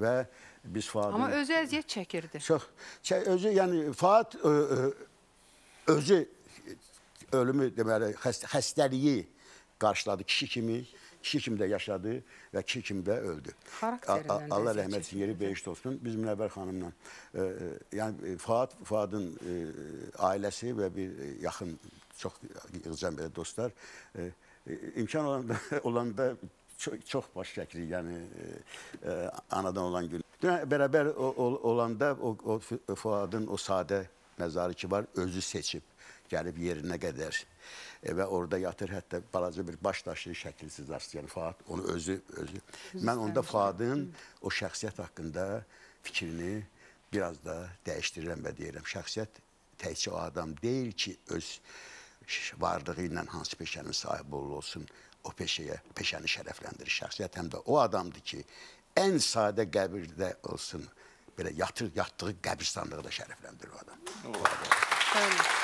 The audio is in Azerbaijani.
və biz Fuadın... Amma özü əziyyət çəkirdi. Çox. Çə, özü, yəni Fuad ö, ö, özü ölümü, deməli, xəst, xəstəliyi qarşıladı kişi kimi kişi kimi də yaşadı və kişi kimi də öldü. Xarakterindən Allah rəhmət etsin, yeri beyiş olsun. Biz Münəvvər xanımla, e, e yəni e, Fuad, Fuadın e, ailəsi və bir e, yaxın çox yığcam belə dostlar e, imkan olanda, olanda çox, çox baş şəkli, yəni e, e, anadan olan gün. Dünən bərabər o, o, olanda o, o Fuadın o sadə məzarı ki var, özü seçib gəlib yerinə qədər e, və orada yatır hətta balaca bir baş daşı şəkilsiz aslında. Yəni Fuad onu özü özü. Mən onda Fuadın o şəxsiyyət haqqında fikrini biraz da dəyişdirirəm və deyirəm. Şəxsiyyət təkcə o adam deyil ki, öz varlığı ilə hansı peşənin sahibi olsun, o peşəyə, peşəni şərəfləndirir şəxsiyyət. Həm də o adamdır ki, ən sadə qəbirdə olsun, belə yatır, yatdığı qəbirstanlığı da şərəfləndirir o adam. Bəli.